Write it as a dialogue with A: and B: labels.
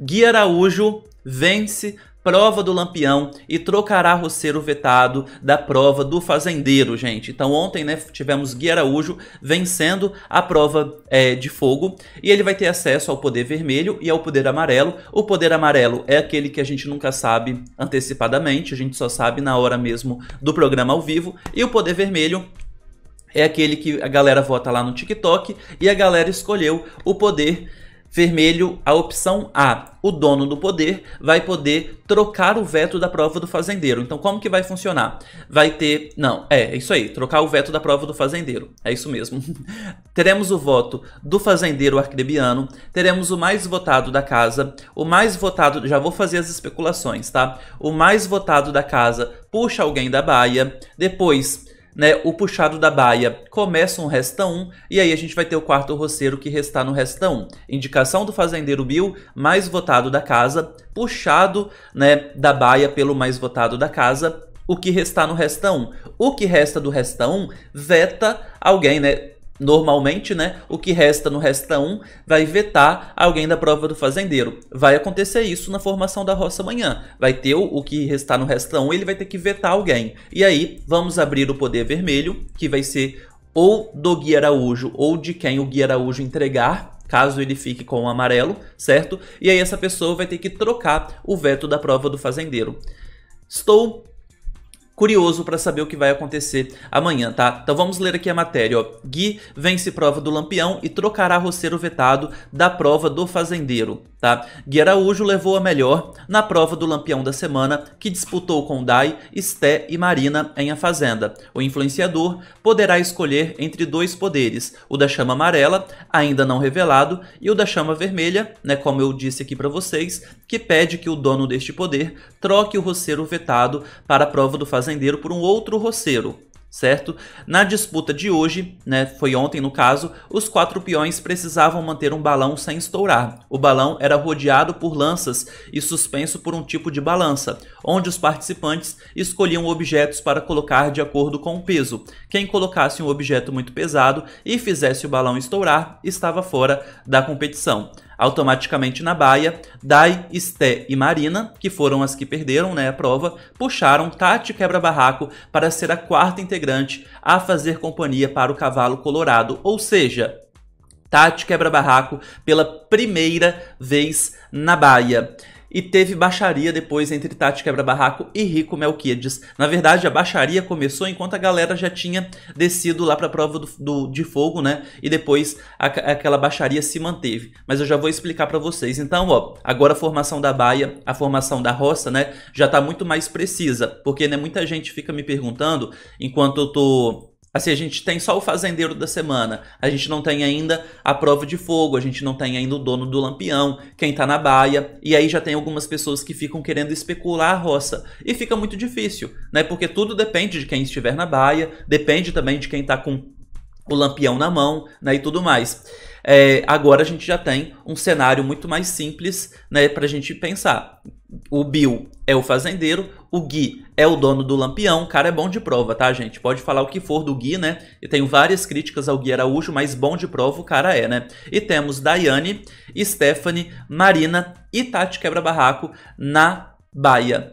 A: Gui Araújo vence prova do Lampião e trocará roceiro vetado da prova do fazendeiro, gente. Então ontem, né, tivemos Gui Araújo vencendo a prova é, de fogo e ele vai ter acesso ao poder vermelho e ao poder amarelo. O poder amarelo é aquele que a gente nunca sabe antecipadamente, a gente só sabe na hora mesmo do programa ao vivo. E o poder vermelho é aquele que a galera vota lá no TikTok e a galera escolheu o poder vermelho Vermelho, a opção A, o dono do poder vai poder trocar o veto da prova do fazendeiro. Então, como que vai funcionar? Vai ter. Não, é, é isso aí, trocar o veto da prova do fazendeiro. É isso mesmo. teremos o voto do fazendeiro arcrebiano, teremos o mais votado da casa, o mais votado. Já vou fazer as especulações, tá? O mais votado da casa puxa alguém da baia, depois né, o puxado da baia começa um resta 1 e aí a gente vai ter o quarto roceiro que restar no resta 1. Indicação do fazendeiro Bill, mais votado da casa, puxado né, da baia pelo mais votado da casa, o que restar no resta 1. O que resta do resta 1 veta alguém, né? Normalmente, né, o que resta no resta 1 vai vetar alguém da prova do fazendeiro. Vai acontecer isso na formação da roça amanhã. Vai ter o, o que restar no resta 1, ele vai ter que vetar alguém. E aí, vamos abrir o poder vermelho, que vai ser ou do Guia Araújo ou de quem o Guia Araújo entregar, caso ele fique com o amarelo, certo? E aí essa pessoa vai ter que trocar o veto da prova do fazendeiro. Estou curioso para saber o que vai acontecer amanhã, tá? Então vamos ler aqui a matéria, ó. Gui vence prova do Lampião e trocará roceiro vetado da prova do Fazendeiro, tá? Gui Araújo levou a melhor na prova do Lampião da semana, que disputou com Dai, Sté e Marina em A Fazenda. O influenciador poderá escolher entre dois poderes, o da chama amarela, ainda não revelado, e o da chama vermelha, né, como eu disse aqui para vocês, que pede que o dono deste poder troque o roceiro vetado para a prova do Fazendeiro fazendeiro por um outro roceiro, certo? Na disputa de hoje, né, foi ontem no caso, os quatro peões precisavam manter um balão sem estourar. O balão era rodeado por lanças e suspenso por um tipo de balança, onde os participantes escolhiam objetos para colocar de acordo com o peso. Quem colocasse um objeto muito pesado e fizesse o balão estourar estava fora da competição. Automaticamente na baia, Dai, Sté e Marina, que foram as que perderam né, a prova, puxaram Tati Quebra-Barraco para ser a quarta integrante a fazer companhia para o Cavalo Colorado, ou seja, Tati Quebra-Barraco pela primeira vez na baia e teve baixaria depois entre Tati Quebra-Barraco e Rico Melquides. Na verdade, a baixaria começou enquanto a galera já tinha descido lá para a prova do, do, de fogo, né? E depois a, aquela baixaria se manteve. Mas eu já vou explicar para vocês. Então, ó, agora a formação da baia, a formação da roça, né? Já está muito mais precisa, porque né, muita gente fica me perguntando enquanto eu tô Assim, a gente tem só o fazendeiro da semana, a gente não tem ainda a prova de fogo, a gente não tem ainda o dono do lampião, quem tá na baia, e aí já tem algumas pessoas que ficam querendo especular a roça. E fica muito difícil, né? Porque tudo depende de quem estiver na baia, depende também de quem tá com o lampião na mão, né? E tudo mais. É, agora a gente já tem um cenário muito mais simples né, para a gente pensar. O Bill é o fazendeiro, o Gui é o dono do Lampião, o cara é bom de prova, tá, gente? Pode falar o que for do Gui, né? Eu tenho várias críticas ao Gui Araújo, mas bom de prova o cara é, né? E temos Daiane, Stephanie, Marina e Tati Quebra Barraco na Baia.